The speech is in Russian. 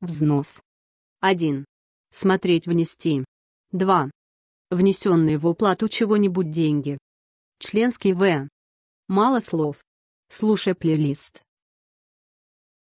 Взнос. 1. Смотреть внести. 2. Внесенные в уплату чего-нибудь деньги. Членский В. Мало слов. Слушай плейлист.